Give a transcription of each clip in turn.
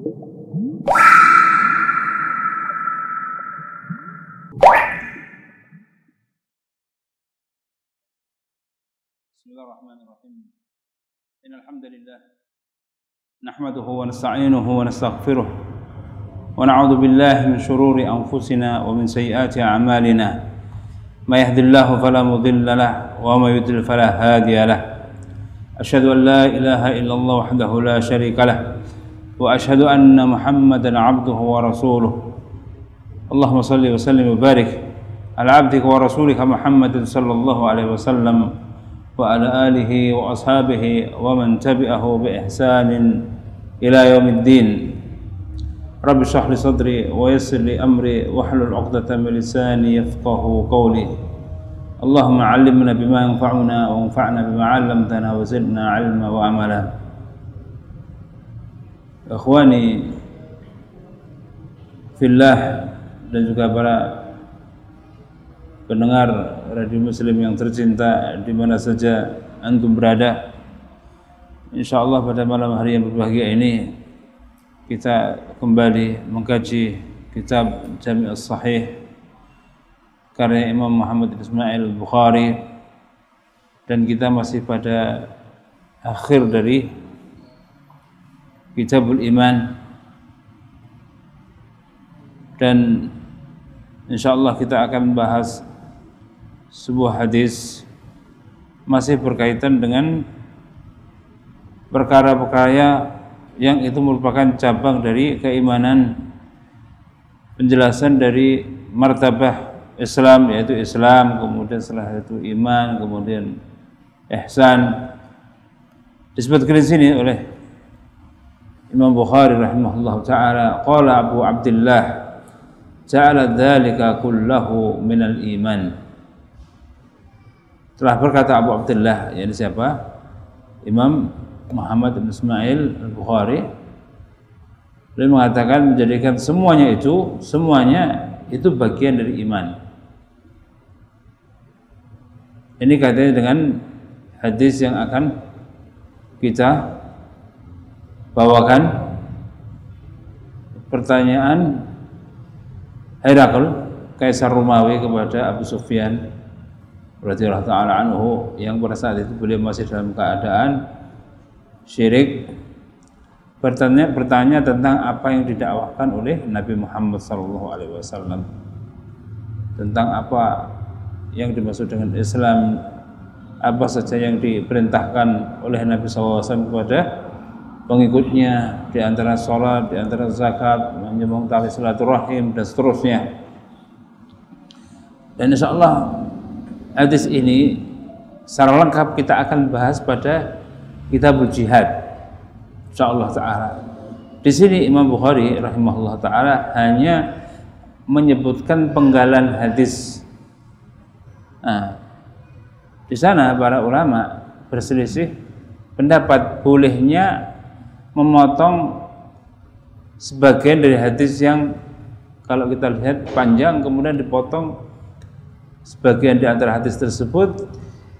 بسم الله الرحمن الرحيم إن الحمد لله نحمده ونستعينه ونستغفره ونعوذ بالله من شرور أنفسنا ومن سيئات أعمالنا ما يهد الله فلا مضل له وما يضلل فلا هادي له أشهد أن لا إله إلا الله وحده لا شريك له وأشهد أن محمدا عبده ورسوله اللهم صل وسلم وبارك على عبدك ورسولك محمد صلى الله عليه وسلم وعلى آله وأصحابه ومن تبعه بإحسان إلى يوم الدين رب اشرح لي صدري ويسر لي أمري واحلل عقدة من لساني يفقه قولي اللهم علمنا بما ينفعنا وانفعنا بما علمتنا وزدنا علما وعملا Ikhwani fillah dan juga para pendengar radio muslim yang tercinta di mana saja antum berada. Insyaallah pada malam hari yang berbahagia ini kita kembali mengkaji kitab Jami' sahih karya Imam Muhammad Ismail Bukhari dan kita masih pada akhir dari Kitabul Iman dan insyaallah kita akan bahas sebuah hadis masih berkaitan dengan perkara-perkara yang itu merupakan cabang dari keimanan penjelasan dari martabah Islam yaitu Islam kemudian setelah itu iman kemudian ihsan disebutkan di sini oleh Imam Bukhari rahimahullah taala qala Abu Abdullah ja'ala dhalika kullahu minal iman telah berkata Abu Abdullah yani siapa Imam Muhammad bin Ismail Al-Bukhari beliau mengatakan menjadikan semuanya itu semuanya itu bagian dari iman ini katanya dengan hadis yang akan kita bawakan pertanyaan Herakl Kaisar Romawi kepada Abu Sufyan radhiyallahu taala anhu yang pada saat itu beliau masih dalam keadaan syirik bertanya bertanya tentang apa yang didakwahkan oleh Nabi Muhammad sallallahu alaihi wasallam tentang apa yang dimaksud dengan Islam apa saja yang diperintahkan oleh Nabi SAW kepada pengikutnya di antara sholat, di antara zakat, menyambung tali silaturahim dan seterusnya. Dan insya Allah hadis ini secara lengkap kita akan bahas pada kitab jihad. Insya Allah Taala. Di sini Imam Bukhari rahimahullah taala hanya menyebutkan penggalan hadis. Nah, di sana para ulama berselisih pendapat bolehnya memotong sebagian dari hadis yang kalau kita lihat panjang kemudian dipotong sebagian di antara hadis tersebut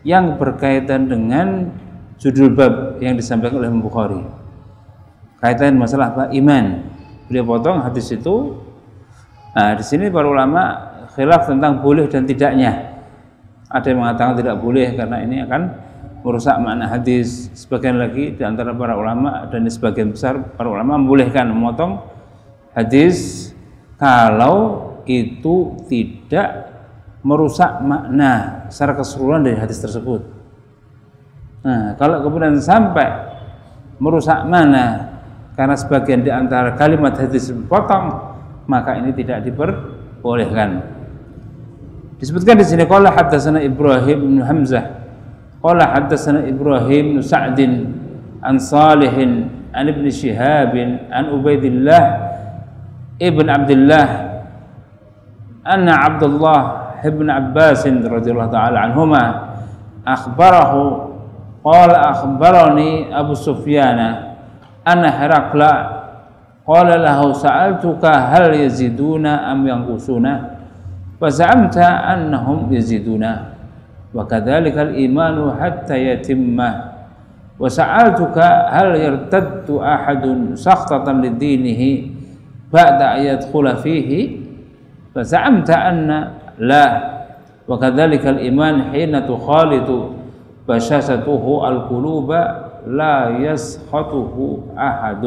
yang berkaitan dengan judul bab yang disampaikan oleh Bukhari kaitan masalah apa iman beliau potong hadis itu nah di sini para ulama khilaf tentang boleh dan tidaknya ada yang mengatakan tidak boleh karena ini akan merusak makna hadis. Sebagian lagi di antara para ulama dan di sebagian besar para ulama membolehkan memotong hadis kalau itu tidak merusak makna secara keseluruhan dari hadis tersebut. Nah, kalau kemudian sampai merusak makna karena sebagian di antara kalimat hadis dipotong, maka ini tidak diperbolehkan. Disebutkan di sini kalau hadatsana Ibrahim bin Hamzah قال حدثنا إبراهيم بن سعد عن صالح عن ابن شهاب عن عبيد الله ابن عبد الله أن عبد الله ابن عباس رضي الله تعالى عنهما أخبره قال أخبرني أبو سفيان أن هرقل قال له سألتك هل يزيدون أم ينقصون فزعمت أنهم يزيدون وكذلك الإيمان حتى يتمه وسألتك هل يرتد أحد سخطة لدينه بعد أن يدخل فيه فزعمت أن لا وكذلك الإيمان حين تخالط بشاشته القلوب لا يسخطه أحد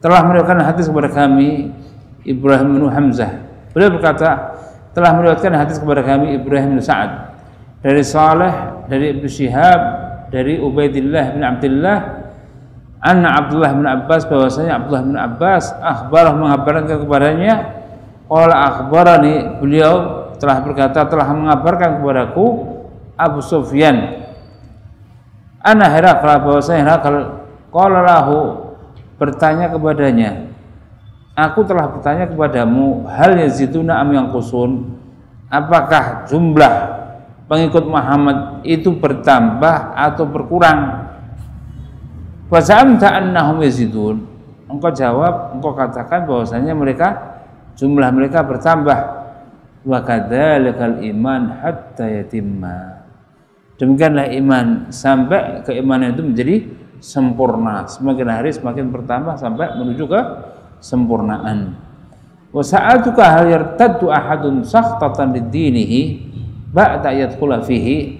telah meriwayatkan hadis kepada kami Ibrahim bin Hamzah beliau berkata telah meriwayatkan hadis kepada kami Ibrahim bin Sa'ad dari Saleh dari Ibnu Syihab dari Ubaidillah bin Abdullah anna Abdullah bin Abbas bahwasanya Abdullah bin Abbas akhbarah mengabarkan kepadanya qala akhbarani beliau telah berkata telah mengabarkan kepadaku Abu Sufyan anna Herakl bahwasanya Herakl qala lahu bertanya kepadanya Aku telah bertanya kepadamu, hal yaziduna am yang kusun, apakah jumlah pengikut Muhammad itu bertambah atau berkurang? Fasamta annahum yazidun. Engkau jawab, engkau katakan bahwasanya mereka jumlah mereka bertambah. Wa kadzalikal iman hatta yatimma. Demikianlah iman sampai keimanan itu menjadi sempurna. Semakin hari semakin bertambah sampai menuju ke kesempurnaan. Wa sa'atuka hal yartaddu ahadun sakhtatan lidinihi ba'da yadkhula fihi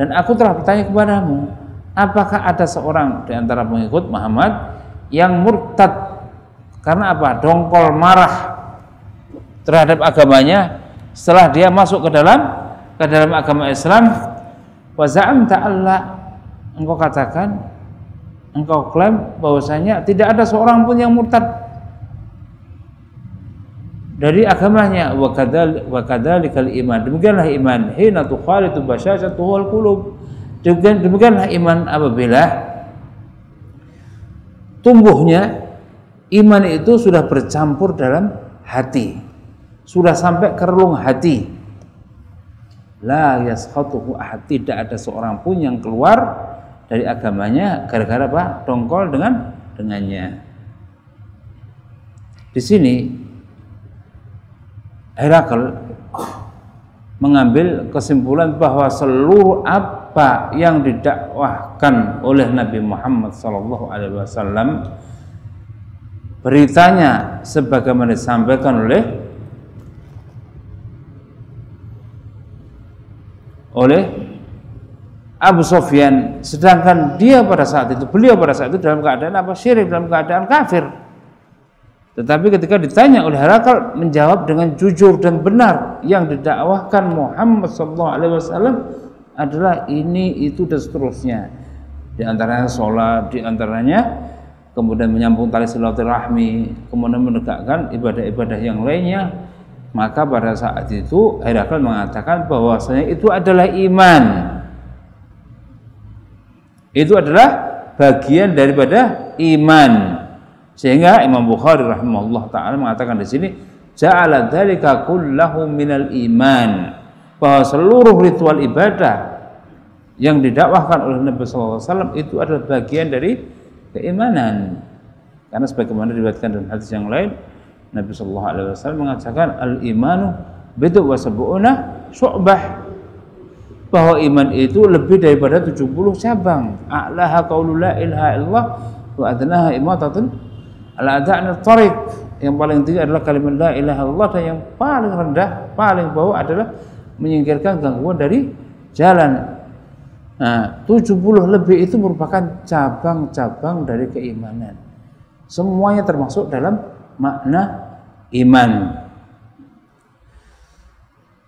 dan aku telah bertanya kepadamu apakah ada seorang di antara pengikut Muhammad yang murtad karena apa? dongkol marah terhadap agamanya setelah dia masuk ke dalam ke dalam agama Islam wa za'amta engkau katakan engkau klaim bahwasanya tidak ada seorang pun yang murtad dari agamanya wa kadzalikal iman demikianlah iman hina tukhalitu basyashatuhul qulub demikian demikianlah iman apabila tumbuhnya iman itu sudah bercampur dalam hati sudah sampai ke relung hati la yaskhatuhu ahad tidak ada seorang pun yang keluar dari agamanya gara-gara apa? dongkol dengan dengannya. Di sini Herakl mengambil kesimpulan bahwa seluruh apa yang didakwahkan oleh Nabi Muhammad sallallahu alaihi wasallam beritanya sebagaimana disampaikan oleh oleh Abu Sofyan sedangkan dia pada saat itu beliau pada saat itu dalam keadaan apa syirik dalam keadaan kafir tetapi ketika ditanya oleh Herakal menjawab dengan jujur dan benar yang didakwahkan Muhammad sallallahu alaihi wasallam adalah ini itu dan seterusnya. Di antaranya sholat, di antaranya kemudian menyambung tali silaturahmi, kemudian menegakkan ibadah-ibadah yang lainnya. Maka pada saat itu Herakal mengatakan bahwasanya itu adalah iman. Itu adalah bagian daripada iman. Sehingga Imam Bukhari rahimahullah taala mengatakan di sini ja'ala dzalika kullahu minal iman bahwa seluruh ritual ibadah yang didakwahkan oleh Nabi SAW itu adalah bagian dari keimanan. Karena sebagaimana diriwayatkan dalam hadis yang lain, Nabi sallallahu Alaihi Wasallam mengatakan al imanu wa sab'una syu'bah bahwa iman itu lebih daripada 70 cabang. A'laha qaulul la ilaha illallah wa adnaha imatatun Al-adha'nu tariq yang paling tinggi adalah kalimat la ilaha illallah dan yang paling rendah, paling bawah adalah menyingkirkan gangguan dari jalan. Nah, 70 lebih itu merupakan cabang-cabang dari keimanan. Semuanya termasuk dalam makna iman.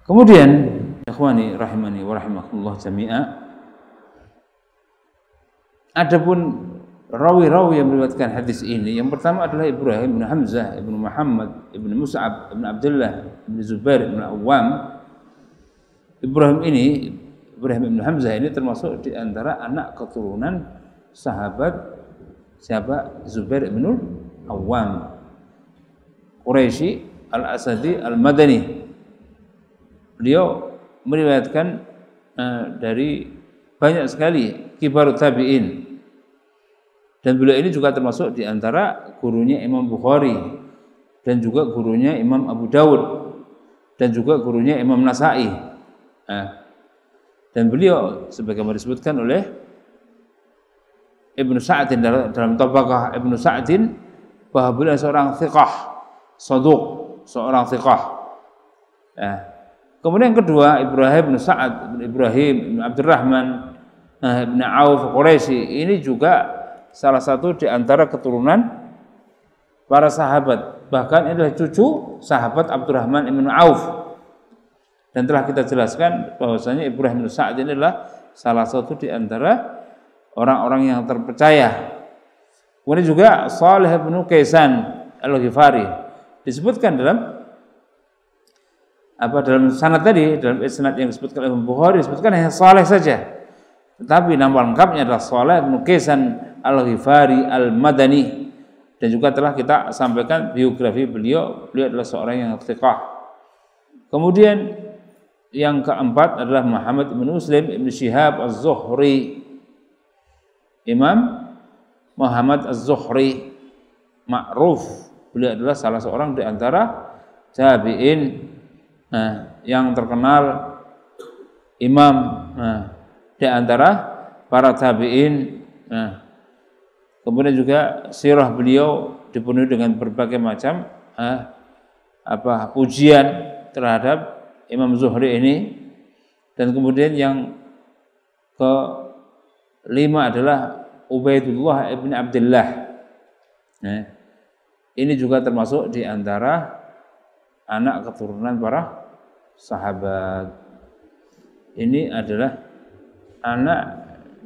Kemudian, ikhwani rahimani wa rahimakumullah jami'a. Adapun rawi-rawi yang meriwayatkan hadis ini yang pertama adalah Ibrahim bin Hamzah ibnu Muhammad ibnu Mus'ab ibnu Abdullah ibnu Zubair ibnu Awam Ibrahim ini Ibrahim bin Hamzah ini termasuk di antara anak keturunan sahabat siapa Zubair bin Awam Quraisy Al-Asadi Al-Madani beliau meriwayatkan uh, dari banyak sekali kibar tabi'in dan beliau ini juga termasuk di antara gurunya Imam Bukhari dan juga gurunya Imam Abu Dawud dan juga gurunya Imam Nasai. Eh. Dan beliau sebagaimana disebutkan oleh Ibnu Sa'din dalam tabaqah Ibnu Sa'din bahwa beliau seorang thiqah, saduq, seorang thiqah. Eh. Kemudian yang kedua Ibrahim bin Sa'ad, Ibrahim bin Abdurrahman, eh, Ibn Auf Quraisy ini juga salah satu di antara keturunan para sahabat. Bahkan ini adalah cucu sahabat Abdurrahman ibn Auf. Dan telah kita jelaskan bahwasanya Ibrahim bin Sa'ad ini adalah salah satu di antara orang-orang yang terpercaya. Kemudian juga Salih bin Kaisan Al-Ghifari disebutkan dalam apa dalam sanad tadi dalam isnad yang disebutkan oleh Bukhari disebutkan hanya Salih saja. Tetapi nama lengkapnya adalah Salih bin Kaisan Al-Ghifari Al-Madani dan juga telah kita sampaikan biografi beliau beliau adalah seorang yang thiqah kemudian yang keempat adalah Muhammad bin Muslim bin Syihab Az-Zuhri Imam Muhammad Az-Zuhri ma'ruf beliau adalah salah seorang di antara tabi'in nah, yang terkenal imam nah, di antara para tabi'in nah, Kemudian juga sirah beliau dipenuhi dengan berbagai macam eh, apa pujian terhadap Imam Zuhri ini dan kemudian yang ke lima adalah Ubaidullah ibn Abdullah. Nah, eh, ini juga termasuk di antara anak keturunan para sahabat. Ini adalah anak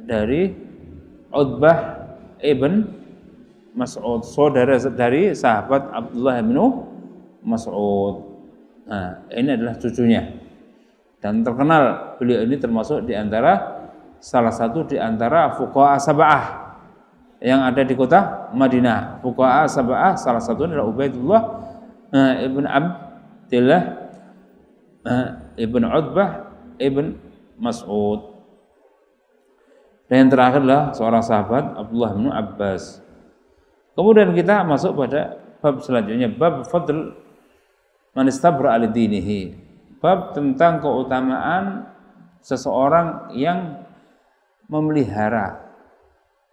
dari Utbah Ibn Mas'ud, saudara dari sahabat Abdullah bin Mas'ud. Nah, ini adalah cucunya. Dan terkenal beliau ini termasuk di antara salah satu di antara fuqaha sab'ah yang ada di kota Madinah. Fuqaha sab'ah salah satu adalah Ubaidullah eh, Ibn Abdillah eh, Ibn Utbah Ibn Mas'ud. Dan yang terakhir adalah seorang sahabat Abdullah bin Abbas. Kemudian kita masuk pada bab selanjutnya bab fadl man istabra al dinihi. Bab tentang keutamaan seseorang yang memelihara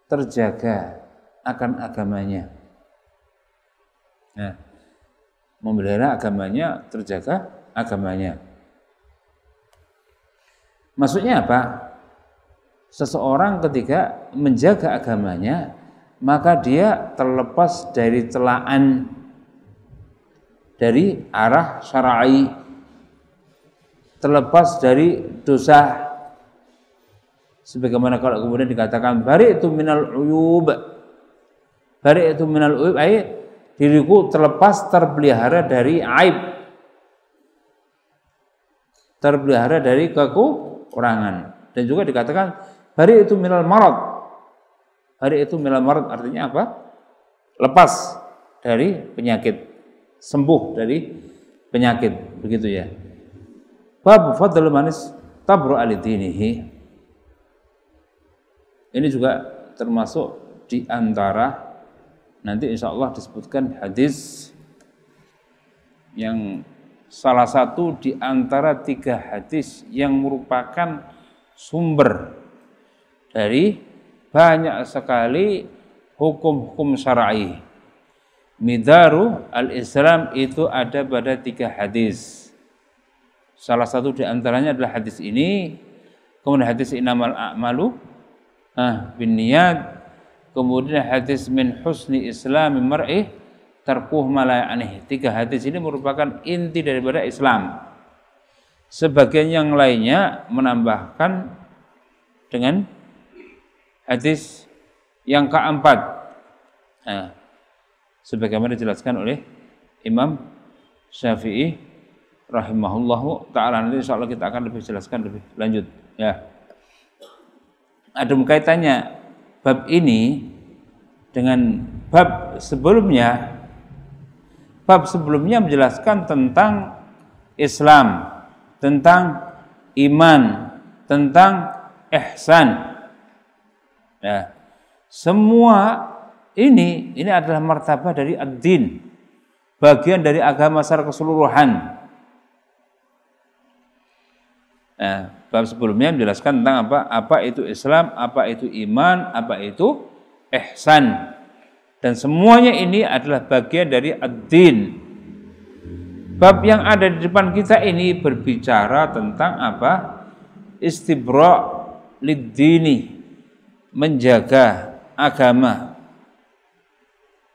terjaga akan agamanya. Nah, memelihara agamanya, terjaga agamanya. Maksudnya apa? seseorang ketika menjaga agamanya maka dia terlepas dari celaan dari arah syara'i terlepas dari dosa sebagaimana kalau kemudian dikatakan bari itu minal uyub bari itu minal uyub ay diriku terlepas terpelihara dari aib terpelihara dari kekurangan dan juga dikatakan Hari itu minal marad. Hari itu minal marad artinya apa? Lepas dari penyakit, sembuh dari penyakit, begitu ya. Bab fadl manis tabru alidinihi. Ini juga termasuk di antara nanti insya Allah disebutkan hadis yang salah satu di antara tiga hadis yang merupakan sumber dari banyak sekali hukum-hukum syar'i. Midaru al-Islam itu ada pada tiga hadis. Salah satu di antaranya adalah hadis ini, kemudian hadis inamal a'malu ah, bin niyad. kemudian hadis min husni islami mar'ih tarkuh malayanih. Tiga hadis ini merupakan inti daripada Islam. Sebagian yang lainnya menambahkan dengan Hadis yang keempat. Nah, sebagaimana dijelaskan oleh Imam Syafi'i rahimahullahu taala nanti insyaallah kita akan lebih jelaskan lebih lanjut ya. Ada kaitannya bab ini dengan bab sebelumnya bab sebelumnya menjelaskan tentang Islam, tentang iman, tentang ihsan. Nah, semua ini ini adalah martabat dari ad-din, bagian dari agama secara keseluruhan. Nah, bab sebelumnya menjelaskan tentang apa apa itu Islam, apa itu iman, apa itu ihsan. Dan semuanya ini adalah bagian dari ad-din. Bab yang ada di depan kita ini berbicara tentang apa? Istibra' lid-dini menjaga agama.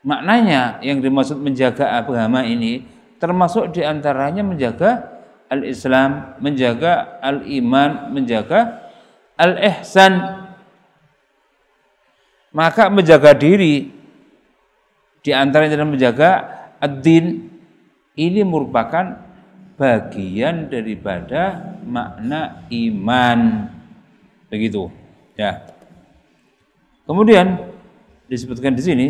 Maknanya yang dimaksud menjaga agama ini termasuk diantaranya menjaga al-Islam, menjaga al-iman, menjaga al-ihsan. Maka menjaga diri diantaranya dalam menjaga ad-din ini merupakan bagian daripada makna iman. Begitu. Ya. Kemudian disebutkan di sini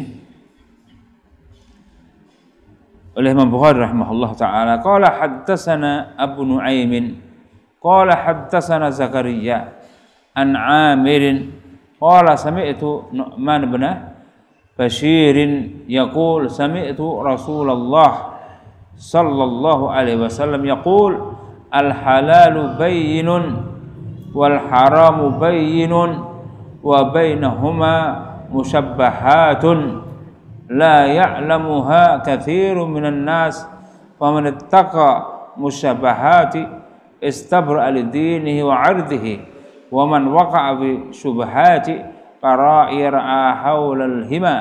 oleh Imam Bukhari rahimahullah taala qala haddatsana Abu Nuaimin qala haddatsana Zakaria an Amir qala sami'tu Nu'man bin Bashir yaqul sami'tu Rasulullah sallallahu alaihi wasallam yaqul al halalu bayyinun wal haramu bayyinun وبينهما مشبهات لا يعلمها كثير من الناس فمن اتقى مشبهات استبرأ لدينه وعرضه ومن وقع بشبهات قرائر حول الهما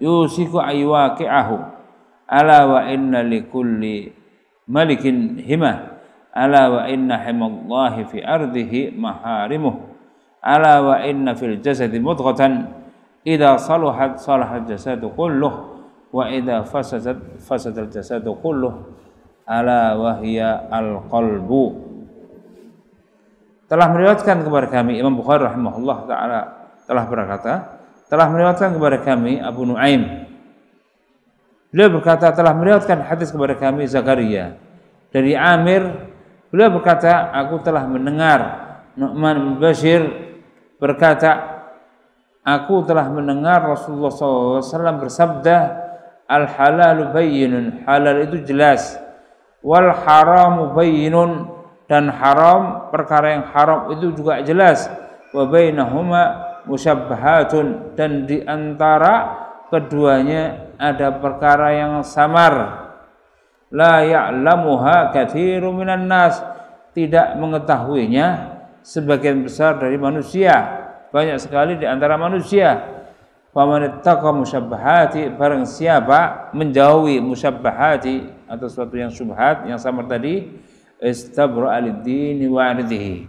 يوشك أن يواقعه ألا وإن لكل ملك همة ألا وإن حمى الله في أرضه محارمه ala wa inna fil jasadi mudghatan idza saluhat salahat jasadu kulluh wa idza fasadat fasadal jasadu kulluh ala wa hiya al qalbu telah meriwayatkan kepada kami Imam Bukhari rahimahullah taala telah berkata telah meriwayatkan kepada kami Abu Nuaim beliau berkata telah meriwayatkan hadis kepada kami Zakaria dari Amir beliau berkata aku telah mendengar Nu'man bin Bashir berkata, Aku telah mendengar Rasulullah SAW bersabda, Al halalu bayyinun, halal itu jelas. Wal haramu bayyinun, dan haram, perkara yang haram itu juga jelas. Wa bainahuma musyabbahatun, dan di antara keduanya ada perkara yang samar. La ya'lamuha kathiru minan nas, tidak mengetahuinya sebagian besar dari manusia. Banyak sekali di antara manusia. Faman ittaqa musyabahati barang siapa menjauhi musyabbahati atau sesuatu yang syubhat yang sama tadi istabra al-dini wa ardihi.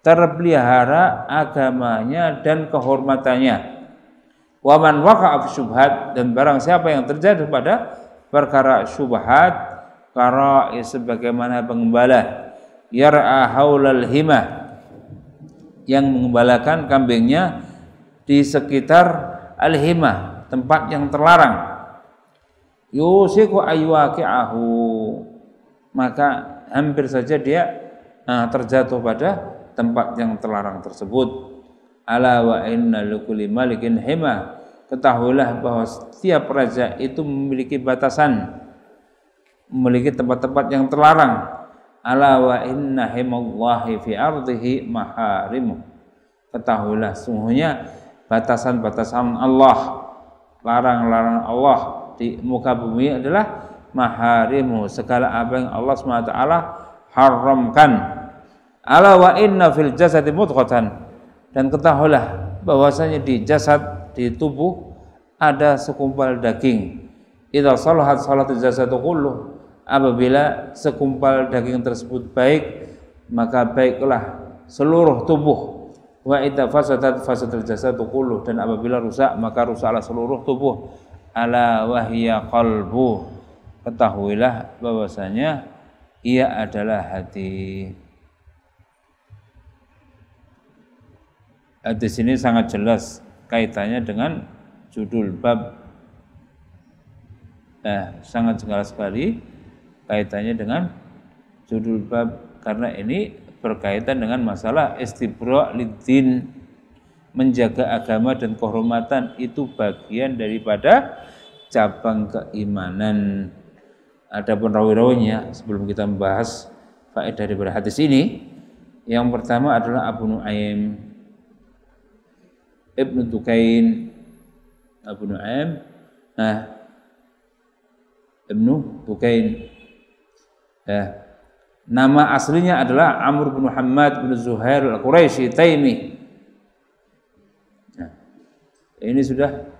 Terpelihara agamanya dan kehormatannya. Waman waqa'a syubhat dan barang siapa yang terjadi pada perkara syubhat karai sebagaimana pengembala yar'a haulal himah yang mengembalakan kambingnya di sekitar al-himah, tempat yang terlarang. Yusiku ayyuwaqi'ahu. Maka hampir saja dia nah, terjatuh pada tempat yang terlarang tersebut. Ala wa inna lukuli malikin himah. Ketahuilah bahwa setiap raja itu memiliki batasan, memiliki tempat-tempat yang terlarang ala wa inna himallahi fi ardihi maharimu ketahuilah sungguhnya batasan-batasan Allah larang-larang Allah di muka bumi adalah maharimu segala apa yang Allah SWT haramkan ala wa inna fil jasadi mudghatan dan ketahuilah bahwasanya di jasad di tubuh ada sekumpal daging idza salahat salatu jasadu kulluh apabila sekumpal daging tersebut baik maka baiklah seluruh tubuh wa idza fasadat fasadal jasadu kullu dan apabila rusak maka rusaklah seluruh tubuh ala wahya qalbu ketahuilah bahwasanya ia adalah hati di sini sangat jelas kaitannya dengan judul bab eh, sangat jelas sekali kaitannya dengan judul bab karena ini berkaitan dengan masalah istibra lidin menjaga agama dan kehormatan itu bagian daripada cabang keimanan. Adapun rawi-rawinya sebelum kita membahas faedah dari hadis ini, yang pertama adalah Abu Nuaim Ibnu Tukain Abu Nuaim nah Ibnu Tukain Ya. Nama aslinya adalah Amr bin Muhammad bin Zuhair al-Quraisy Taimi. Ya. ini sudah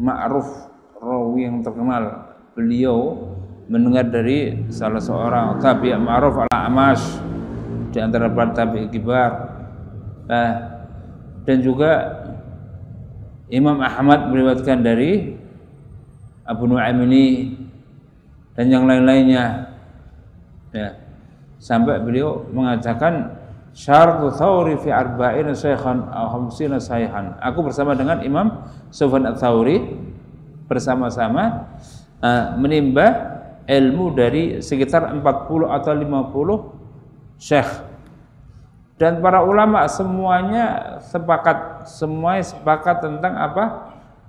ma'ruf rawi yang terkenal. Beliau mendengar dari salah seorang tabi' ma'ruf al-Amash di antara para tabi' kibar. Eh, dan juga Imam Ahmad meriwayatkan dari Abu Nu'aim ini dan yang lain-lainnya ya sampai beliau mengatakan syartu thawri fi arba'ina syaikhan aw khamsina sayhan aku bersama dengan Imam Sufyan al-Thawri bersama-sama uh, eh, menimba ilmu dari sekitar 40 atau 50 syekh dan para ulama semuanya sepakat semuanya sepakat tentang apa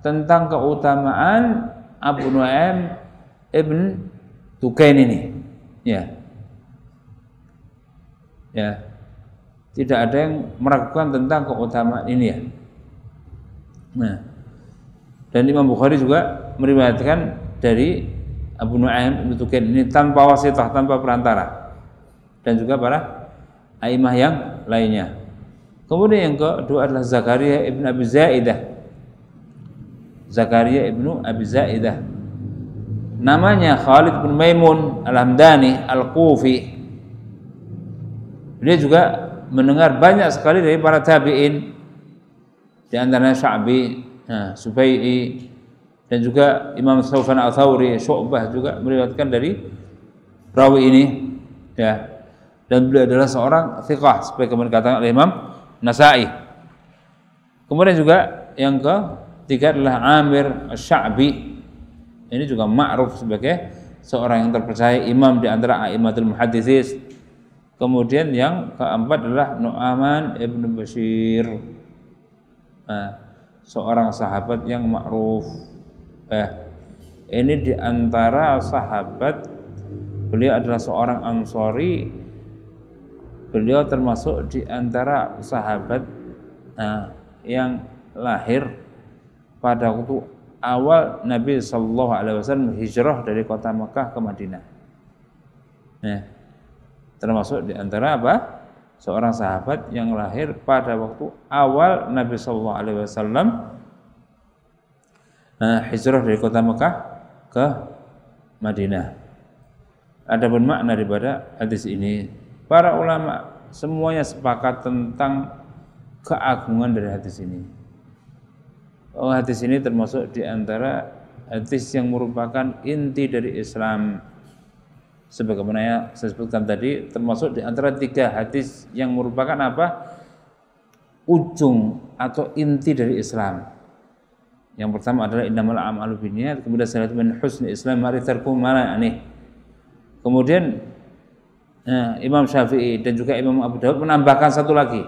tentang keutamaan Abu Nu'aim ibn Tukain ini ya ya tidak ada yang meragukan tentang keutamaan ini ya nah dan Imam Bukhari juga meriwayatkan dari Abu Nu'aim Ibnu Tukain ini tanpa wasitah tanpa perantara dan juga para aimah yang lainnya kemudian yang kedua adalah Zakaria ibnu Abi Zaidah Zakaria Ibnu Abi Zaidah namanya Khalid bin Maimun Al-Hamdani Al-Kufi Beliau juga mendengar banyak sekali dari para tabi'in di antaranya Sya'bi, nah, Subai'i dan juga Imam Sufyan Al-Thawri, Syu'bah juga meriwayatkan dari Rawi ini ya. Dan beliau adalah seorang thiqah kemudian dikatakan oleh Imam Nasa'i. Kemudian juga yang ke tiga adalah Amir Sya'bi. Ini juga ma'ruf sebagai seorang yang terpercaya imam di antara a'immatul muhadditsis Kemudian yang keempat adalah Nu'aman ibn Bashir. Nah, seorang sahabat yang ma'ruf. Eh, ini diantara sahabat beliau adalah seorang ansori. Beliau termasuk diantara sahabat nah, yang lahir pada waktu awal Nabi Shallallahu Alaihi Wasallam hijrah dari kota Mekah ke Madinah. Nah, termasuk di antara apa seorang sahabat yang lahir pada waktu awal Nabi Shallallahu Alaihi Wasallam nah, hijrah dari kota Mekah ke Madinah. Ada Adapun makna daripada hadis ini, para ulama semuanya sepakat tentang keagungan dari hadis ini. Oh, hadis ini termasuk di antara hadis yang merupakan inti dari Islam sebagaimana yang saya sebutkan tadi termasuk di antara tiga hadis yang merupakan apa ujung atau inti dari Islam. Yang pertama adalah innamal a'malu binniyat, kemudian salat min husni Islam mari tarku aneh. Kemudian eh, Imam Syafi'i dan juga Imam Abu Dawud menambahkan satu lagi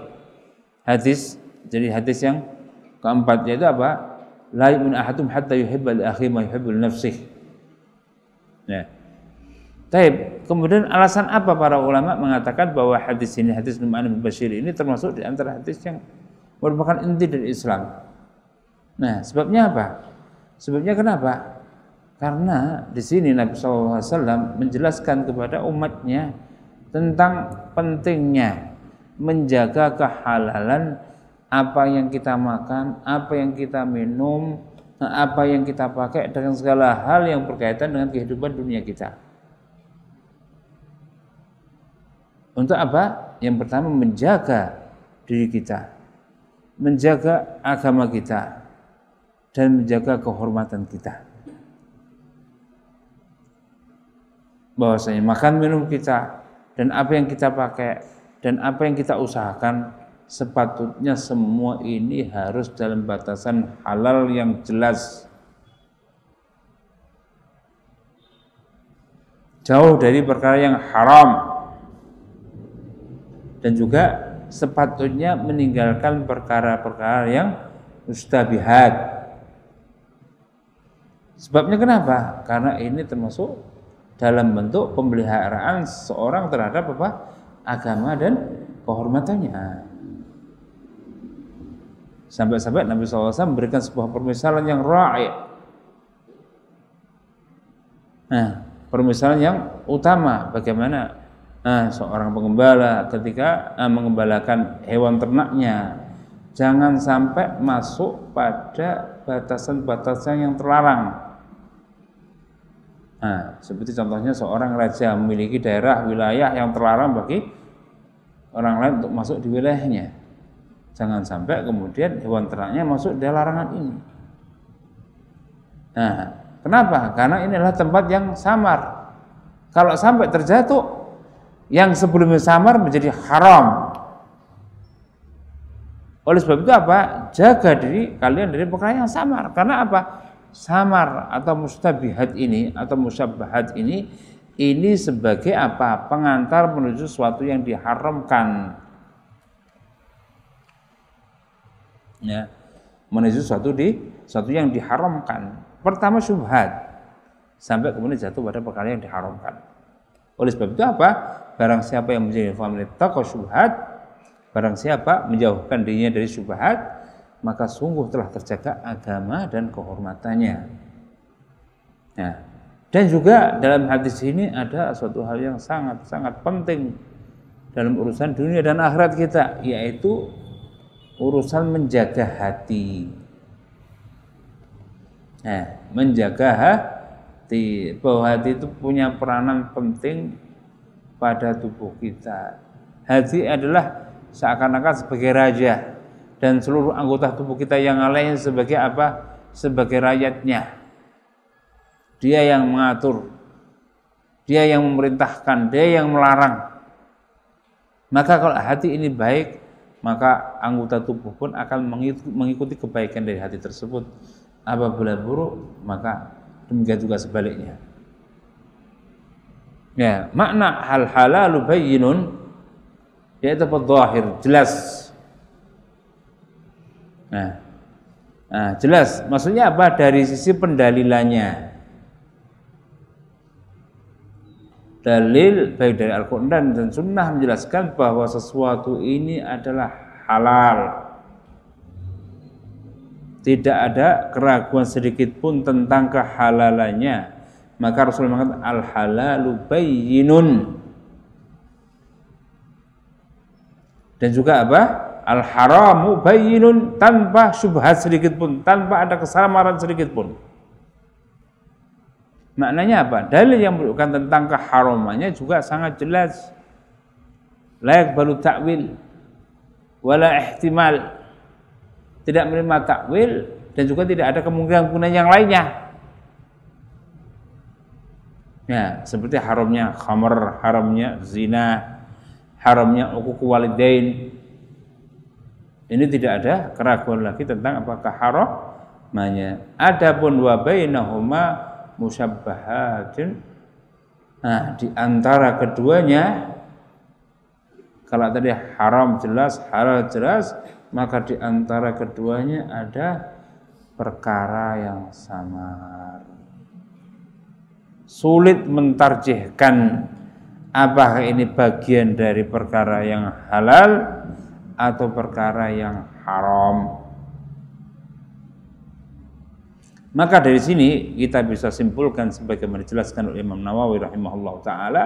hadis jadi hadis yang keempat yaitu apa? La yu'min hatta yuhibba li akhi ma yuhibbu li nafsih. Ya. Taib. Kemudian alasan apa para ulama mengatakan bahwa hadis ini hadis Numan bin Bashir ini termasuk di antara hadis yang merupakan inti dari Islam. Nah, sebabnya apa? Sebabnya kenapa? Karena di sini Nabi SAW menjelaskan kepada umatnya tentang pentingnya menjaga kehalalan apa yang kita makan, apa yang kita minum, apa yang kita pakai dengan segala hal yang berkaitan dengan kehidupan dunia kita. Untuk apa? Yang pertama menjaga diri kita, menjaga agama kita, dan menjaga kehormatan kita. Bahwasanya makan minum kita dan apa yang kita pakai dan apa yang kita usahakan sepatutnya semua ini harus dalam batasan halal yang jelas. Jauh dari perkara yang haram dan juga sepatutnya meninggalkan perkara-perkara yang mustabihat. Sebabnya kenapa? Karena ini termasuk dalam bentuk pemeliharaan seorang terhadap apa? agama dan kehormatannya. Sampai-sampai Nabi SAW memberikan sebuah permisalan yang ra'i. Nah, permisalan yang utama bagaimana nah, seorang pengembala ketika uh, mengembalakan hewan ternaknya jangan sampai masuk pada batasan-batasan yang terlarang nah, seperti contohnya seorang raja memiliki daerah wilayah yang terlarang bagi orang lain untuk masuk di wilayahnya jangan sampai kemudian hewan ternaknya masuk di larangan ini nah Kenapa? Karena inilah tempat yang samar. Kalau sampai terjatuh, yang sebelumnya samar menjadi haram. Oleh sebab itu apa? Jaga diri kalian dari perkara yang samar. Karena apa? Samar atau mustabihat ini atau musabihat ini ini sebagai apa? Pengantar menuju sesuatu yang diharamkan. Ya. Menuju sesuatu di sesuatu yang diharamkan. Pertama syubhat sampai kemudian jatuh pada perkara yang diharamkan. Oleh sebab itu apa? Barang siapa yang menjadi family tokoh syubhat, barang siapa menjauhkan dirinya dari syubhat, maka sungguh telah terjaga agama dan kehormatannya. Nah, dan juga dalam hadis ini ada suatu hal yang sangat-sangat penting dalam urusan dunia dan akhirat kita, yaitu urusan menjaga hati. Nah, menjaga hati bahwa hati itu punya peranan penting pada tubuh kita hati adalah seakan-akan sebagai raja dan seluruh anggota tubuh kita yang lain sebagai apa sebagai rakyatnya dia yang mengatur dia yang memerintahkan dia yang melarang maka kalau hati ini baik maka anggota tubuh pun akan mengikuti kebaikan dari hati tersebut apabila buruk maka demikian juga sebaliknya ya makna hal halal bayyinun yaitu zahir jelas nah, nah jelas maksudnya apa dari sisi pendalilannya dalil baik dari Al-Quran dan Sunnah menjelaskan bahwa sesuatu ini adalah halal tidak ada keraguan sedikit pun tentang kehalalannya maka Rasul mengatakan al halalu bayyinun dan juga apa al haramu bayyinun tanpa syubhat sedikit pun tanpa ada kesamaran sedikit pun maknanya apa dalil yang menunjukkan tentang keharamannya juga sangat jelas layak balu takwil wala ihtimal tidak menerima takwil dan juga tidak ada kemungkinan kemungkinan yang lainnya. Ya, seperti haramnya khamar, haramnya zina, haramnya uku walidain. Ini tidak ada keraguan lagi tentang apakah haramnya. Adapun wa bainahuma musabbahatin. Nah, di antara keduanya kalau tadi haram jelas, halal jelas, maka di antara keduanya ada perkara yang samar. Sulit mentarjihkan apakah ini bagian dari perkara yang halal atau perkara yang haram. Maka dari sini kita bisa simpulkan sebagai dijelaskan oleh Imam Nawawi rahimahullah taala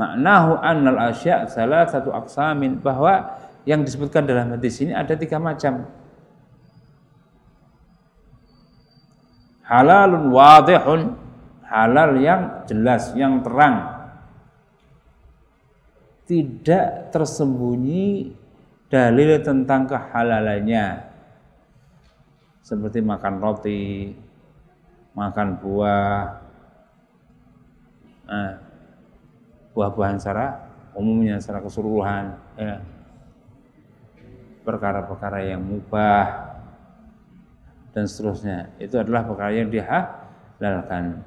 maknahu annal asya' salah satu aksamin bahwa yang disebutkan dalam hadis ini ada tiga macam. Halalun wadihun, halal yang jelas, yang terang. Tidak tersembunyi dalil tentang kehalalannya. Seperti makan roti, makan buah, nah, buah-buahan secara umumnya secara keseluruhan. Ya perkara-perkara yang mubah dan seterusnya itu adalah perkara yang dihalalkan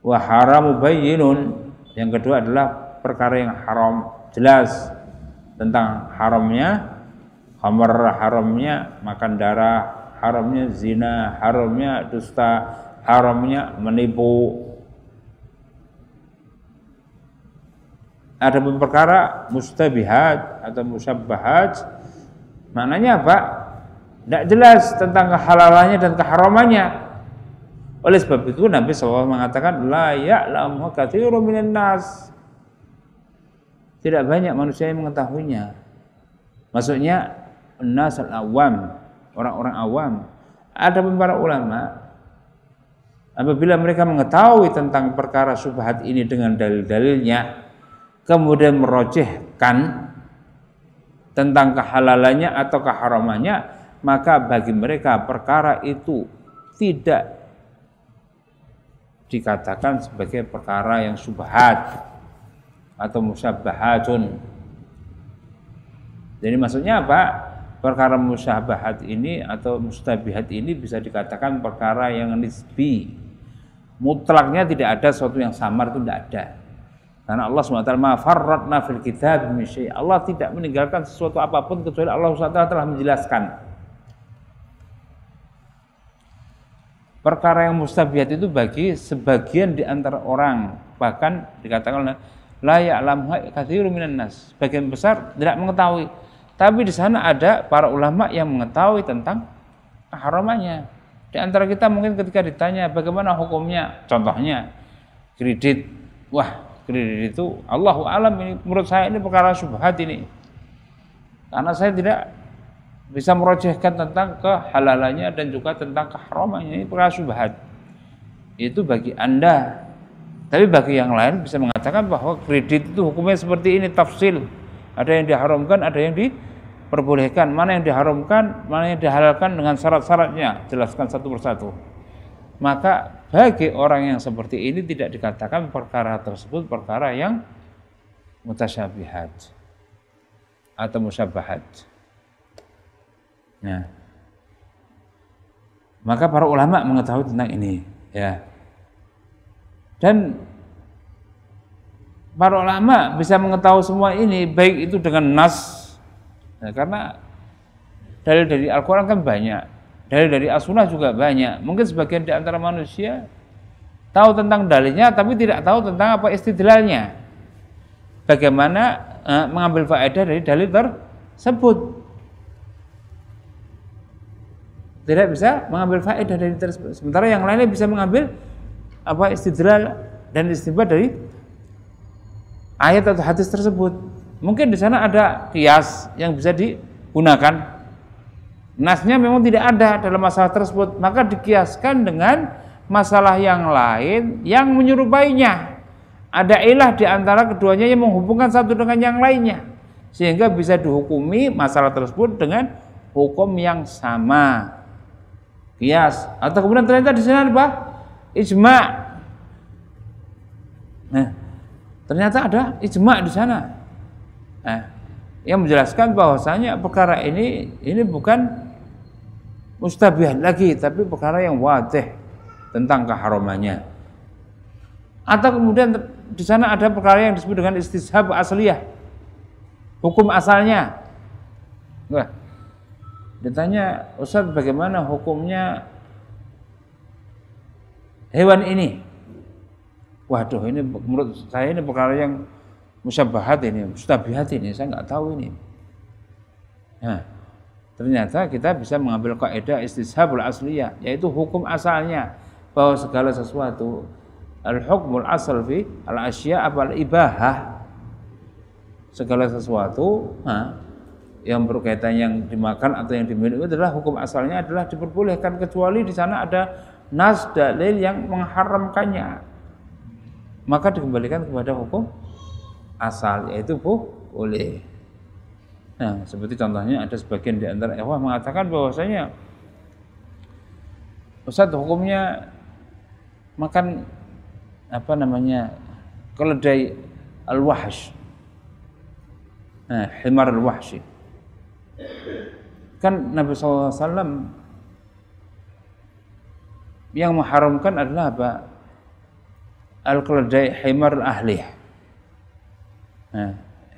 wa haram bayyinun yang kedua adalah perkara yang haram jelas tentang haramnya khamar haramnya makan darah haramnya zina haramnya dusta haramnya menipu ada perkara mustabihat atau musabbahat Maknanya apa? Tidak jelas tentang kehalalannya dan keharamannya. Oleh sebab itu Nabi SAW mengatakan la ya'lamu kathiru minan nas. Tidak banyak manusia yang mengetahuinya. Maksudnya nas al-awam, orang-orang awam. Ada beberapa ulama apabila mereka mengetahui tentang perkara subhat ini dengan dalil-dalilnya kemudian merojehkan tentang kehalalannya atau keharamannya, maka bagi mereka perkara itu tidak dikatakan sebagai perkara yang subhat atau musabahatun. Jadi maksudnya apa? Perkara musabahat ini atau mustabihat ini bisa dikatakan perkara yang nisbi. Mutlaknya tidak ada sesuatu yang samar itu tidak ada karena Allah SWT ma'farratna fil kitab Allah tidak meninggalkan sesuatu apapun kecuali Allah SWT telah menjelaskan. Perkara yang mustabihat itu bagi sebagian di antara orang, bahkan dikatakan oleh la ya'lamuha kathiru minan nas. Bagian besar tidak mengetahui. Tapi di sana ada para ulama yang mengetahui tentang haramannya. Di antara kita mungkin ketika ditanya bagaimana hukumnya, contohnya kredit, wah kredit itu Allahu alam ini menurut saya ini perkara subhat ini karena saya tidak bisa merojehkan tentang kehalalannya dan juga tentang keharamannya ini perkara subhat itu bagi anda tapi bagi yang lain bisa mengatakan bahwa kredit itu hukumnya seperti ini tafsil ada yang diharamkan ada yang diperbolehkan mana yang diharamkan mana yang dihalalkan dengan syarat-syaratnya jelaskan satu persatu maka bagi orang yang seperti ini tidak dikatakan perkara tersebut perkara yang mutasyabihat atau musyabahat. Nah, maka para ulama mengetahui tentang ini, ya. Dan para ulama bisa mengetahui semua ini baik itu dengan nas, ya, karena dalil dari Al-Quran kan banyak dari dari asunah juga banyak. Mungkin sebagian di antara manusia tahu tentang dalilnya tapi tidak tahu tentang apa istidlalnya. Bagaimana eh, mengambil faedah dari dalil tersebut. Tidak bisa mengambil faedah dari tersebut. Sementara yang lainnya bisa mengambil apa istidlal dan istimbat dari ayat atau hadis tersebut. Mungkin di sana ada kias yang bisa digunakan Nasnya memang tidak ada dalam masalah tersebut, maka dikiaskan dengan masalah yang lain yang menyerupainya. Ada ilah di antara keduanya yang menghubungkan satu dengan yang lainnya. Sehingga bisa dihukumi masalah tersebut dengan hukum yang sama. Kias atau kemudian ternyata di sana apa? Ijma. Nah, ternyata ada ijma di sana. Nah, yang menjelaskan bahwasanya perkara ini ini bukan mustabihan lagi tapi perkara yang wadih tentang keharamannya atau kemudian di sana ada perkara yang disebut dengan istishab asliyah hukum asalnya nah, ditanya Ustaz bagaimana hukumnya hewan ini waduh ini menurut saya ini perkara yang musyabahat ini, mustabihat ini, saya nggak tahu ini. Nah, ternyata kita bisa mengambil kaidah istishabul asliyah, yaitu hukum asalnya bahwa segala sesuatu al-hukmul asal fi al-asya apal ibahah segala sesuatu nah, yang berkaitan yang dimakan atau yang diminum adalah hukum asalnya adalah diperbolehkan kecuali di sana ada nas dalil yang mengharamkannya maka dikembalikan kepada hukum asal yaitu boleh. Nah, seperti contohnya ada sebagian di antara ikhwah mengatakan bahwasanya Ustaz hukumnya makan apa namanya keledai al-wahsh nah, himar al wahsh kan Nabi SAW yang mengharamkan adalah apa al-keledai himar al-ahlih Nah,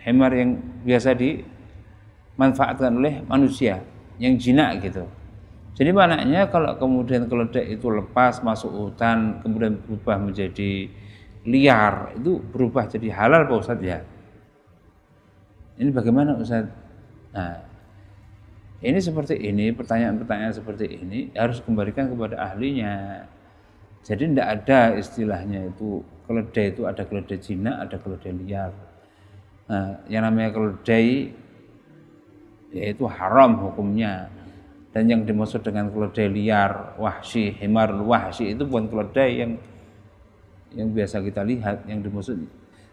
himar yang biasa dimanfaatkan oleh manusia yang jinak gitu. Jadi maknanya kalau kemudian keledai itu lepas masuk hutan kemudian berubah menjadi liar itu berubah jadi halal Pak Ustadz ya. Ini bagaimana Ustadz? Nah, ini seperti ini, pertanyaan-pertanyaan seperti ini harus kembalikan kepada ahlinya. Jadi tidak ada istilahnya itu keledai itu ada keledai jinak, ada keledai liar. Nah, yang namanya keledai yaitu haram hukumnya. Dan yang dimaksud dengan keledai liar, wahsi himar, wahsi itu bukan keledai yang yang biasa kita lihat, yang dimaksud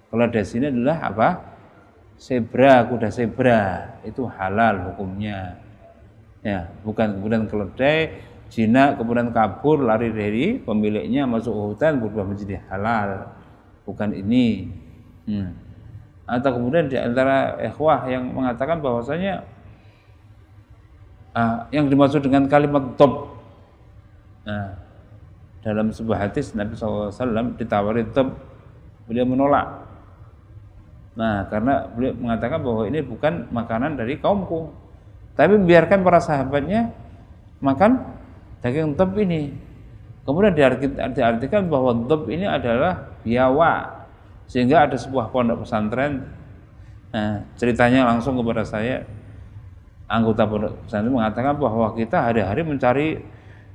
keledai sini adalah apa? Zebra, kuda zebra itu halal hukumnya. Ya, bukan kemudian keledai jinak kemudian kabur lari dari pemiliknya masuk hutan berubah menjadi halal. Bukan ini. Hmm atau kemudian di antara ikhwah yang mengatakan bahwasanya uh, yang dimaksud dengan kalimat top nah, dalam sebuah hadis Nabi SAW ditawari top beliau menolak nah karena beliau mengatakan bahwa ini bukan makanan dari kaumku tapi biarkan para sahabatnya makan daging top ini kemudian diartikan bahwa top ini adalah biawa sehingga ada sebuah pondok pesantren nah, ceritanya langsung kepada saya anggota pondok pesantren mengatakan bahwa kita hari-hari mencari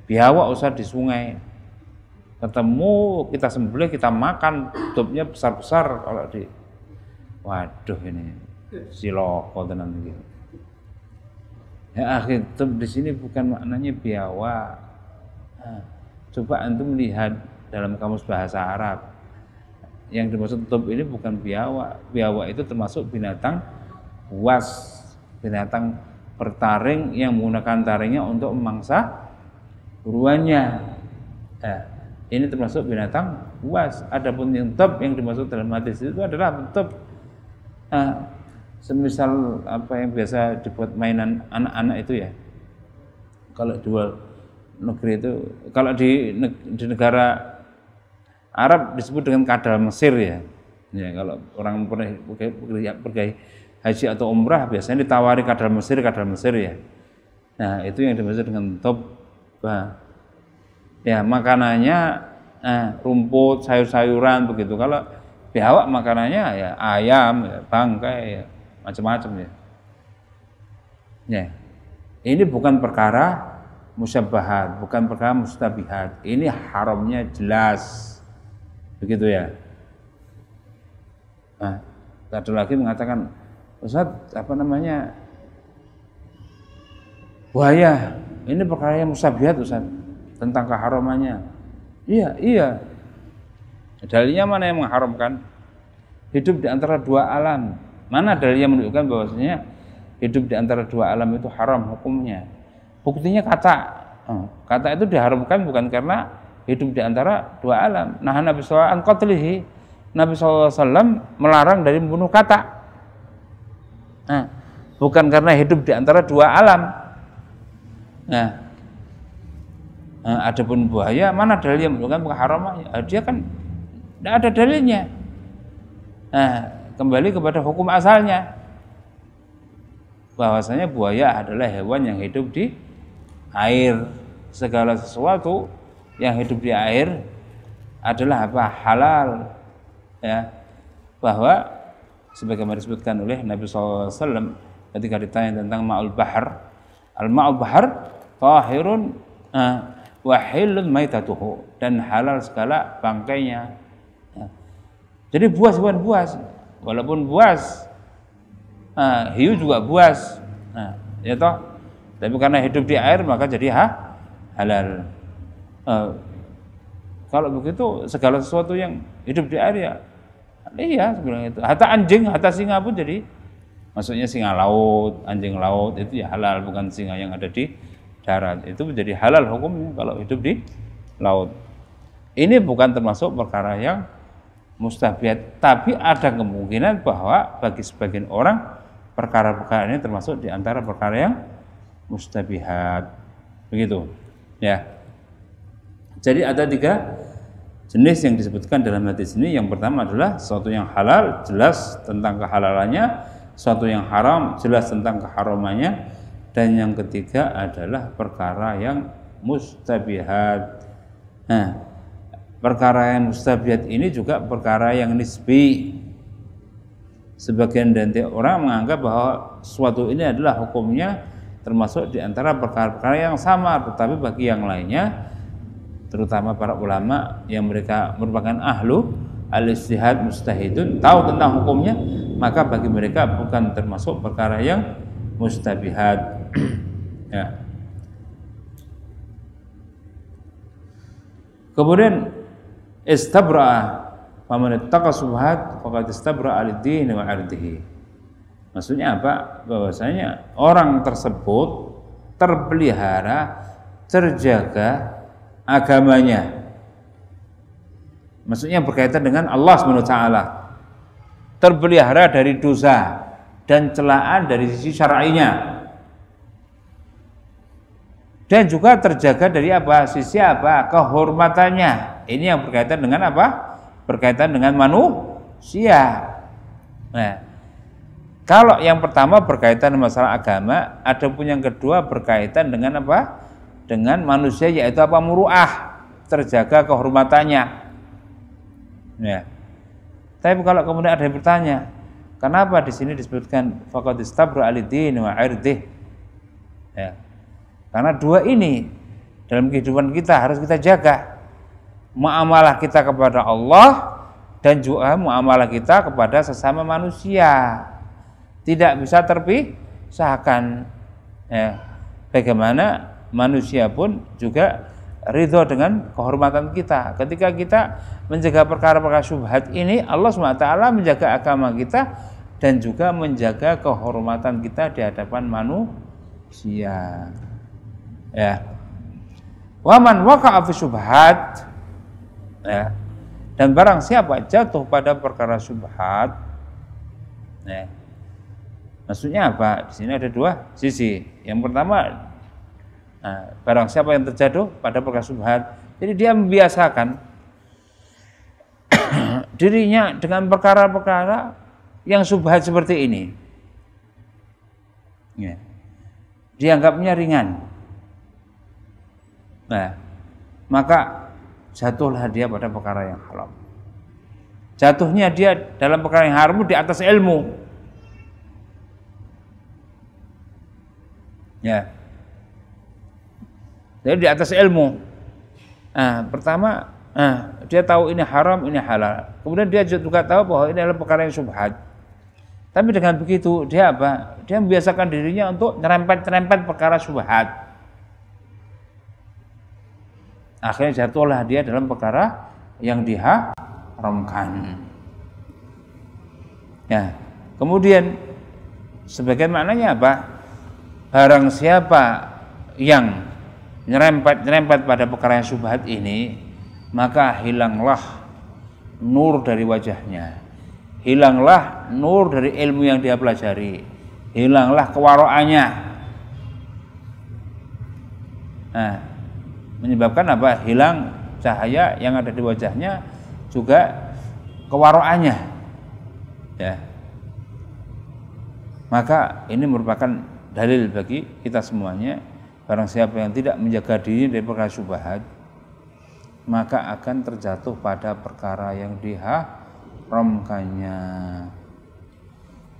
biawak usah di sungai ketemu kita sembelih kita makan tutupnya besar-besar kalau di waduh ini siloko tenan gitu ya akhir di sini bukan maknanya biawak nah, coba antum lihat dalam kamus bahasa Arab yang dimaksud tutup ini bukan biawak biawak itu termasuk binatang buas binatang bertaring yang menggunakan taringnya untuk memangsa buruannya nah, ini termasuk binatang buas adapun yang tutup yang dimaksud dalam hadis itu adalah tutup nah, semisal apa yang biasa dibuat mainan anak-anak itu ya kalau jual negeri itu kalau di negara Arab disebut dengan kadal Mesir ya. Ya kalau orang pergi, pergi haji atau umrah biasanya ditawari kadal Mesir, kadal Mesir ya. Nah itu yang dimaksud dengan top bah, ya makanannya eh, rumput sayur-sayuran begitu kalau biawak makanannya ya ayam ya bangkai ya macam-macam ya ya ini bukan perkara musyabahat bukan perkara mustabihat ini haramnya jelas Begitu ya. Nah, ada lagi mengatakan, Ustaz, apa namanya, buaya ini perkara yang musabihat Ustaz, tentang keharamannya. Iya, iya. Dalilnya mana yang mengharamkan? Hidup di antara dua alam. Mana dalilnya menunjukkan bahwasanya hidup di antara dua alam itu haram hukumnya? Buktinya kata. Hmm, kata itu diharamkan bukan karena hidup di antara dua alam. Nah, Nabi SAW angkotlihi, Nabi SAW melarang dari membunuh kata. Nah, bukan karena hidup di antara dua alam. Nah, nah pun buaya, mana dalil yang menunjukkan keharamannya? Nah, dia kan tidak ada dalilnya. Nah, kembali kepada hukum asalnya. Bahwasanya buaya adalah hewan yang hidup di air. Segala sesuatu yang hidup di air adalah apa? Halal. Ya. Bahwa sebagaimana disebutkan oleh Nabi SAW ketika ditanya tentang ma'ul bahar al ma'ul bahar tahirun uh, wahilun maitatuhu dan halal segala bangkainya ya. jadi buas bukan buas walaupun buas uh, hiu juga buas nah, ya toh tapi karena hidup di air maka jadi ha, halal Eh, kalau begitu segala sesuatu yang hidup di air ya iya sebenarnya itu hatta anjing hatta singa pun jadi maksudnya singa laut anjing laut itu ya halal bukan singa yang ada di darat itu menjadi halal hukumnya kalau hidup di laut ini bukan termasuk perkara yang mustabiat tapi ada kemungkinan bahwa bagi sebagian orang perkara-perkara ini termasuk di antara perkara yang mustabihat begitu ya jadi ada tiga jenis yang disebutkan dalam hadis ini. Yang pertama adalah suatu yang halal jelas tentang kehalalannya, suatu yang haram jelas tentang keharamannya, dan yang ketiga adalah perkara yang mustabihat. Nah, perkara yang mustabihat ini juga perkara yang nisbi. Sebagian dari orang menganggap bahwa suatu ini adalah hukumnya termasuk di antara perkara-perkara yang sama, tetapi bagi yang lainnya terutama para ulama yang mereka merupakan ahlu al-istihad mustahidun tahu tentang hukumnya maka bagi mereka bukan termasuk perkara yang mustabihat ya. kemudian istabra'ah faman ittaqa subhat faqad istabra'a lid-din wa 'ardihi maksudnya apa bahwasanya orang tersebut terpelihara terjaga agamanya. Maksudnya berkaitan dengan Allah SWT. Terpelihara dari dosa dan celaan dari sisi syar'inya. Dan juga terjaga dari apa? Sisi apa? Kehormatannya. Ini yang berkaitan dengan apa? Berkaitan dengan manusia. Nah, kalau yang pertama berkaitan masalah agama, ada pun yang kedua berkaitan dengan apa? dengan manusia yaitu apa muruah terjaga kehormatannya ya tapi kalau kemudian ada yang bertanya kenapa di sini disebutkan fakultas istabra alidin wa irdih ya karena dua ini dalam kehidupan kita harus kita jaga muamalah kita kepada Allah dan juga muamalah kita kepada sesama manusia tidak bisa terpisahkan ya bagaimana manusia pun juga ridho dengan kehormatan kita. Ketika kita menjaga perkara-perkara syubhat ini, Allah SWT menjaga agama kita dan juga menjaga kehormatan kita di hadapan manusia. Ya. Waman waka syubhat ya. Dan barang siapa jatuh pada perkara subhat ya. Maksudnya apa? Di sini ada dua sisi. Yang pertama Nah, barang siapa yang terjatuh pada perkara subhat, jadi dia membiasakan dirinya dengan perkara-perkara yang subhat seperti ini. Ya. Dianggapnya ringan. Nah, maka jatuhlah dia pada perkara yang haram. Jatuhnya dia dalam perkara yang haram di atas ilmu. Ya. Jadi di atas ilmu. Nah, pertama nah, dia tahu ini haram, ini halal. Kemudian dia juga tahu bahwa ini adalah perkara yang subhat. Tapi dengan begitu dia apa? Dia membiasakan dirinya untuk nyerempet-nyerempet perkara subhat. Akhirnya jatuhlah dia dalam perkara yang diharamkan. Ya. Kemudian sebagian maknanya apa? Barang siapa yang nyerempet-nyerempet pada perkara yang subhat ini, maka hilanglah nur dari wajahnya. Hilanglah nur dari ilmu yang dia pelajari. Hilanglah kewaroannya. Nah, menyebabkan apa? Hilang cahaya yang ada di wajahnya juga kewaroannya. Ya. Maka ini merupakan dalil bagi kita semuanya Barang siapa yang tidak menjaga diri dari perkara syubhat, maka akan terjatuh pada perkara yang diharamkannya.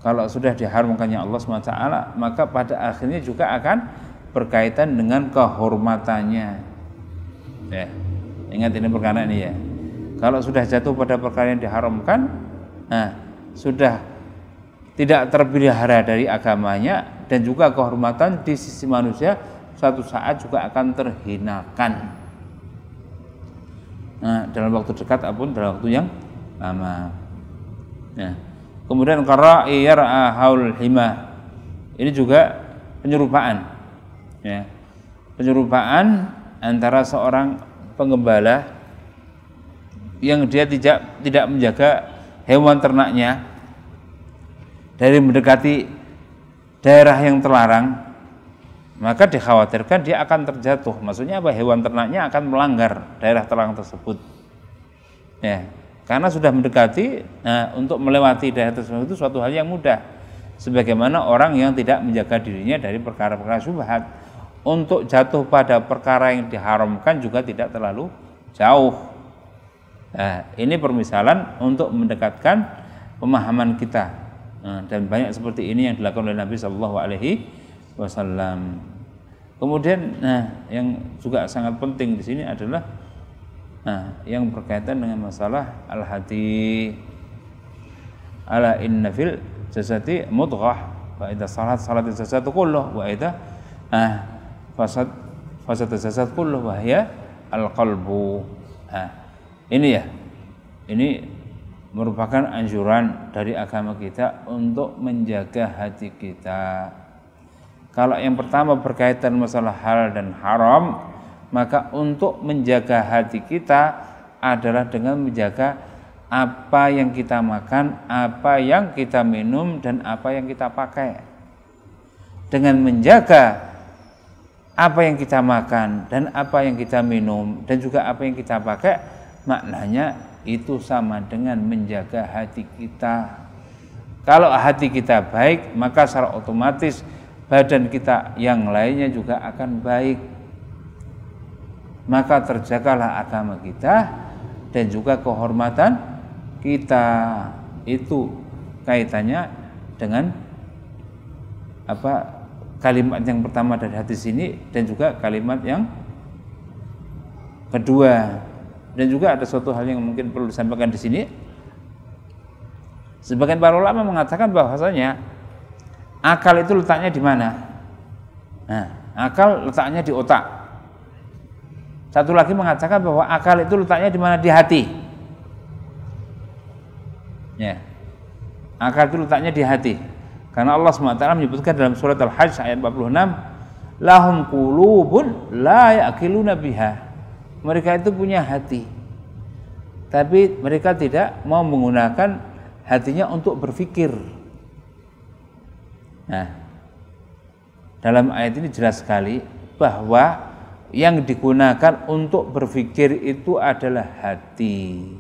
Kalau sudah diharamkannya Allah SWT, maka pada akhirnya juga akan berkaitan dengan kehormatannya. Ya, ingat ini perkara ini ya. Kalau sudah jatuh pada perkara yang diharamkan, nah, sudah tidak terpelihara dari agamanya dan juga kehormatan di sisi manusia, satu saat juga akan terhinakan. Nah, dalam waktu dekat apun dalam waktu yang lama. Nah, kemudian qara'i yar'a haul hima. Ini juga penyerupaan. Ya. Penyerupaan antara seorang pengembala yang dia tidak tidak menjaga hewan ternaknya dari mendekati daerah yang terlarang maka dikhawatirkan dia akan terjatuh. Maksudnya apa? Hewan ternaknya akan melanggar daerah terang tersebut. Ya, karena sudah mendekati, nah, untuk melewati daerah tersebut itu suatu hal yang mudah. Sebagaimana orang yang tidak menjaga dirinya dari perkara-perkara syubhat untuk jatuh pada perkara yang diharamkan juga tidak terlalu jauh. Nah, ini permisalan untuk mendekatkan pemahaman kita. Nah, dan banyak seperti ini yang dilakukan oleh Nabi Shallallahu Alaihi wasallam. Kemudian nah yang juga sangat penting di sini adalah nah yang berkaitan dengan masalah al-hati. Ala inna fil jasadi mudghah wa idza salat salat jasad kullu wa idza ah fasad fasad jasad kullu wa hiya al-qalbu. Ah ini ya. Ini merupakan anjuran dari agama kita untuk menjaga hati kita. Kalau yang pertama berkaitan masalah hal dan haram, maka untuk menjaga hati kita adalah dengan menjaga apa yang kita makan, apa yang kita minum, dan apa yang kita pakai. Dengan menjaga apa yang kita makan dan apa yang kita minum dan juga apa yang kita pakai, maknanya itu sama dengan menjaga hati kita. Kalau hati kita baik, maka secara otomatis badan kita yang lainnya juga akan baik. Maka terjagalah agama kita dan juga kehormatan kita itu kaitannya dengan apa kalimat yang pertama dari hati sini dan juga kalimat yang kedua dan juga ada suatu hal yang mungkin perlu disampaikan di sini sebagian para ulama mengatakan bahwasanya akal itu letaknya di mana? Nah, akal letaknya di otak. Satu lagi mengatakan bahwa akal itu letaknya di mana? Di hati. Ya. Akal itu letaknya di hati. Karena Allah SWT menyebutkan dalam surat Al-Hajj ayat 46, lahum qulubun la yaqiluna biha. Mereka itu punya hati. Tapi mereka tidak mau menggunakan hatinya untuk berpikir Nah, dalam ayat ini jelas sekali bahwa yang digunakan untuk berpikir itu adalah hati.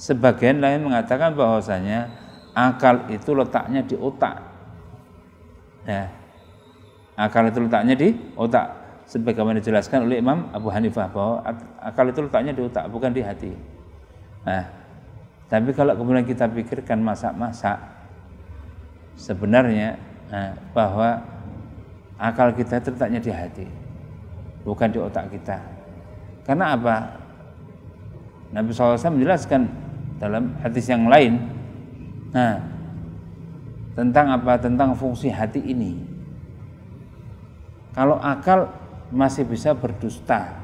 Sebagian lain mengatakan bahwasanya akal itu letaknya di otak. Nah, akal itu letaknya di otak sebagaimana dijelaskan oleh Imam Abu Hanifah bahwa akal itu letaknya di otak bukan di hati. Nah, tapi kalau kemudian kita pikirkan masak-masak sebenarnya eh, bahwa akal kita terletaknya di hati, bukan di otak kita. Karena apa? Nabi SAW menjelaskan dalam hadis yang lain, nah, tentang apa? Tentang fungsi hati ini. Kalau akal masih bisa berdusta,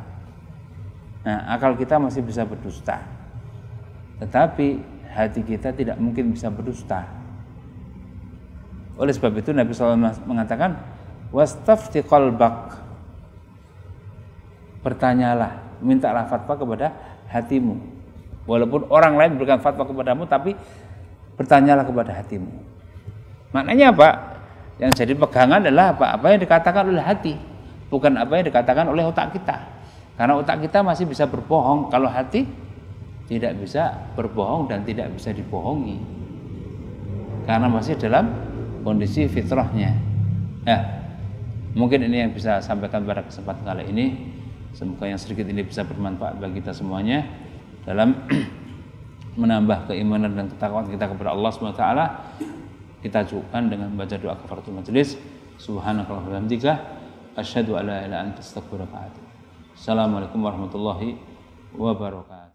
nah, akal kita masih bisa berdusta, tetapi hati kita tidak mungkin bisa berdusta oleh sebab itu Nabi SAW mengatakan wastafti qalbak. Bertanyalah, mintalah fatwa kepada hatimu. Walaupun orang lain berikan fatwa kepadamu tapi bertanyalah kepada hatimu. Maknanya apa? Yang jadi pegangan adalah apa? Apa yang dikatakan oleh hati, bukan apa yang dikatakan oleh otak kita. Karena otak kita masih bisa berbohong, kalau hati tidak bisa berbohong dan tidak bisa dibohongi. Karena masih dalam kondisi fitrahnya. Nah, mungkin ini yang bisa sampaikan pada kesempatan kali ini. Semoga yang sedikit ini bisa bermanfaat bagi kita semuanya dalam menambah keimanan dan ketakwaan kita kepada Allah SWT. Kita cukupkan dengan baca doa kafaratul majelis. Subhanakallah hamdika asyhadu an ilaha illa anta astaghfiruka Assalamualaikum warahmatullahi wabarakatuh.